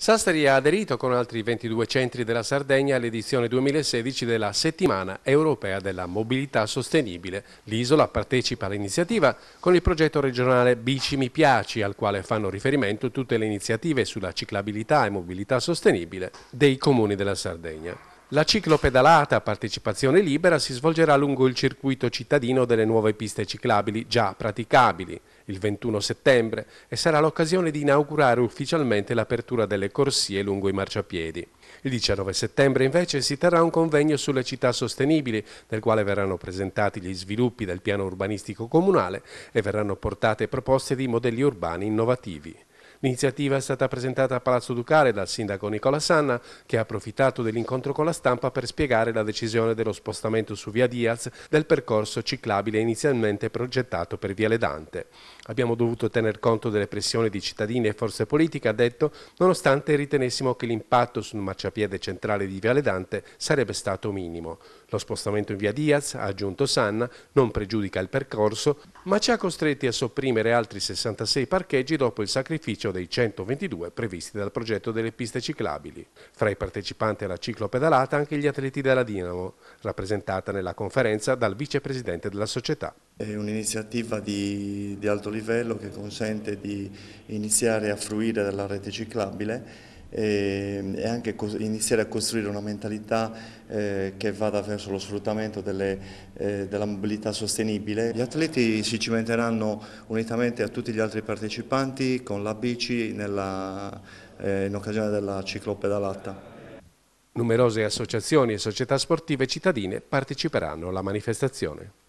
Sassari ha aderito con altri 22 centri della Sardegna all'edizione 2016 della Settimana Europea della Mobilità Sostenibile. L'isola partecipa all'iniziativa con il progetto regionale Bici Mi Piaci, al quale fanno riferimento tutte le iniziative sulla ciclabilità e mobilità sostenibile dei comuni della Sardegna. La ciclopedalata a partecipazione libera si svolgerà lungo il circuito cittadino delle nuove piste ciclabili già praticabili il 21 settembre e sarà l'occasione di inaugurare ufficialmente l'apertura delle corsie lungo i marciapiedi. Il 19 settembre invece si terrà un convegno sulle città sostenibili nel quale verranno presentati gli sviluppi del piano urbanistico comunale e verranno portate proposte di modelli urbani innovativi. L'iniziativa è stata presentata a Palazzo Ducale dal sindaco Nicola Sanna, che ha approfittato dell'incontro con la stampa per spiegare la decisione dello spostamento su via Diaz del percorso ciclabile inizialmente progettato per via Ledante. Abbiamo dovuto tener conto delle pressioni di cittadini e forze politiche, ha detto, nonostante ritenessimo che l'impatto sul marciapiede centrale di via Ledante sarebbe stato minimo. Lo spostamento in via Diaz, ha aggiunto Sanna, non pregiudica il percorso, ma ci ha costretti a sopprimere altri 66 parcheggi dopo il sacrificio spazio dei 122 previsti dal progetto delle piste ciclabili. Fra i partecipanti alla ciclopedalata anche gli atleti della Dinamo, rappresentata nella conferenza dal vicepresidente della società. È un'iniziativa di, di alto livello che consente di iniziare a fruire della rete ciclabile e, anche iniziare a costruire una mentalità eh, che vada verso lo sfruttamento delle, eh, della mobilità sostenibile. Gli atleti si cimenteranno unitamente a tutti gli altri partecipanti con la bici nella, eh, in occasione della ciclopedalata. Numerose associazioni e società sportive cittadine parteciperanno alla manifestazione.